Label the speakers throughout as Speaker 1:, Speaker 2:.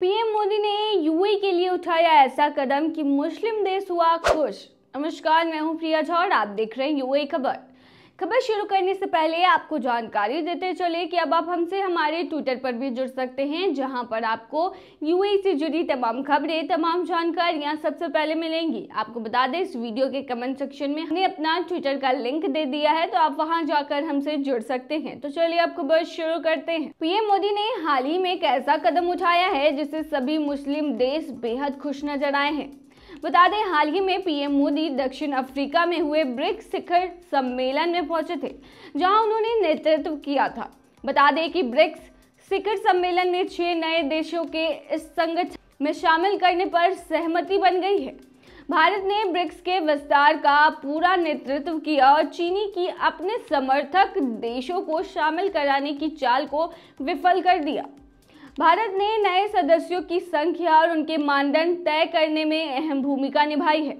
Speaker 1: PM Modi ने UA के लिए उठाया ऐसा कदम कि मुस्लिम देश हुआ खुश नमस्कार मैं हूं प्रिया झौड़ आप देख रहे हैं यूए खबर खबर शुरू करने से पहले आपको जानकारी देते चले कि अब आप हमसे हमारे ट्विटर पर भी जुड़ सकते हैं जहां पर आपको यूएई से जुड़ी तमाम खबरें तमाम जानकारियां सबसे पहले मिलेंगी आपको बता दें इस वीडियो के कमेंट सेक्शन में हमने अपना ट्विटर का लिंक दे दिया है तो आप वहाँ जाकर हमसे जुड़ सकते हैं तो चलिए आप खबर शुरू करते हैं पीएम मोदी ने हाल ही में एक ऐसा कदम उठाया है जिससे सभी मुस्लिम देश बेहद खुश नजर आए हैं बता दें हाल ही में पीएम मोदी दक्षिण अफ्रीका में हुए ब्रिक्स शिखर सम्मेलन में पहुंचे थे जहां उन्होंने नेतृत्व किया था बता दें कि ब्रिक्स शिखर सम्मेलन में छह नए देशों के इस संगठन में शामिल करने पर सहमति बन गई है भारत ने ब्रिक्स के विस्तार का पूरा नेतृत्व किया और चीनी की अपने समर्थक देशों को शामिल कराने की चाल को विफल कर दिया भारत ने नए सदस्यों की संख्या और उनके मानदंड तय करने में अहम भूमिका निभाई है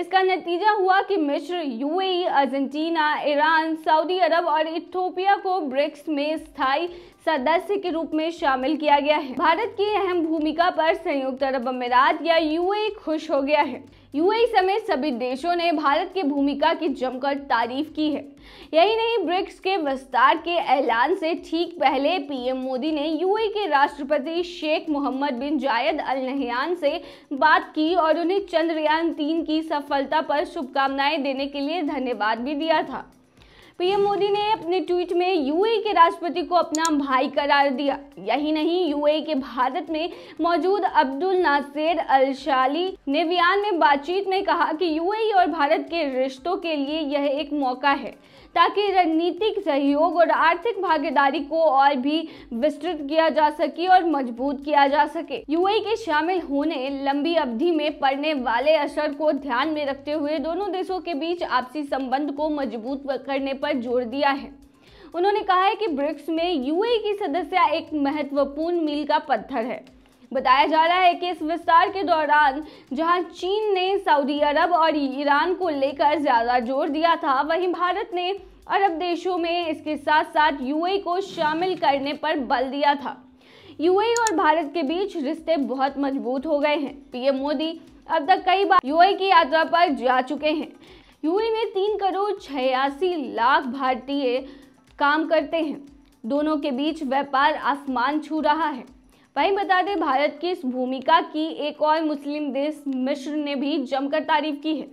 Speaker 1: इसका नतीजा हुआ कि मिश्र UAE, Argentina Iran Saudi Arab और इथोपिया को ब्रिक्स में स्थायी सदस्य के रूप में शामिल किया गया है भारत की अहम भूमिका पर संयुक्त अरब अमीरात या यूएई खुश हो गया है यूएई समेत सभी देशों ने भारत की भूमिका की जमकर तारीफ की है यही नहीं ब्रिक्स के विस्तार के ऐलान से ठीक पहले पीएम मोदी ने यूएई के राष्ट्रपति शेख मोहम्मद बिन जायद अल नहयान से बात की और उन्हें चंद्रयान तीन की सफलता पर शुभकामनाएं देने के लिए धन्यवाद भी दिया था पीएम मोदी ने अपने ट्वीट में यूएई के राष्ट्रपति को अपना भाई करार दिया यही नहीं यूएई के भारत में मौजूद अब्दुल नासिर अल शाली ने बयान में बातचीत में कहा कि यूएई और भारत के रिश्तों के लिए यह एक मौका है ताकि रणनीतिक सहयोग और आर्थिक भागीदारी को और भी विस्तृत किया जा सके और मजबूत किया जा सके यूएई के शामिल होने लंबी अवधि में पड़ने वाले असर को ध्यान में रखते हुए दोनों देशों के बीच आपसी संबंध को मजबूत करने पर पर जोर दिया है उन्होंने कहा है कि ब्रिक्स में यूएई की सदस्यता एक महत्वपूर्ण मील का पत्थर है बताया जा रहा है कि इस विस्तार के दौरान जहां चीन ने सऊदी अरब और ईरान को लेकर ज़्यादा जोर दिया था वहीं भारत ने अरब देशों में इसके साथ साथ यूएई को शामिल करने पर बल दिया था यूएई और भारत के बीच रिश्ते बहुत मजबूत हो गए हैं पीएम मोदी अब तक कई बार यूएई की यात्रा पर जा चुके हैं यूएई में तीन करोड़ छियासी लाख भारतीय काम करते हैं दोनों के बीच व्यापार आसमान छू रहा है वहीं बता दें भारत की इस भूमिका की एक और मुस्लिम देश मिश्र ने भी जमकर तारीफ की है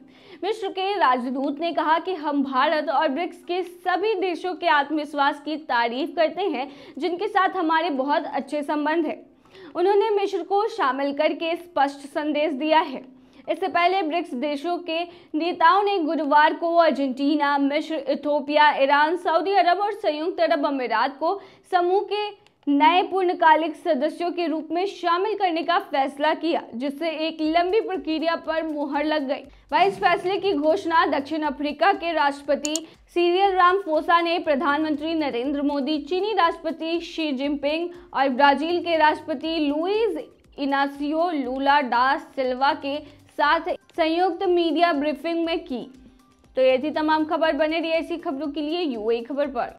Speaker 1: मिश्र के राजदूत ने कहा कि हम भारत और ब्रिक्स के सभी देशों के आत्मविश्वास की तारीफ करते हैं जिनके साथ हमारे बहुत अच्छे संबंध हैं उन्होंने मिश्र को शामिल करके स्पष्ट संदेश दिया है इससे पहले ब्रिक्स देशों के नेताओं ने गुरुवार को अर्जेंटीना मिश्र इथोपिया ईरान सऊदी अरब और संयुक्त अरब अमीरात को समूह के नए पूर्णकालिक सदस्यों के रूप में शामिल करने का फैसला किया जिससे एक लंबी प्रक्रिया पर मुहर लग गई वह इस फैसले की घोषणा दक्षिण अफ्रीका के राष्ट्रपति सीरियल राम फोसा ने प्रधानमंत्री नरेंद्र मोदी चीनी राष्ट्रपति शी जिनपिंग और ब्राजील के राष्ट्रपति लुइस इनासियो लूला डा सिल्वा के साथ संयुक्त मीडिया ब्रीफिंग में की तो ये थी तमाम खबर बने रही ऐसी खबरों के लिए यूए खबर पर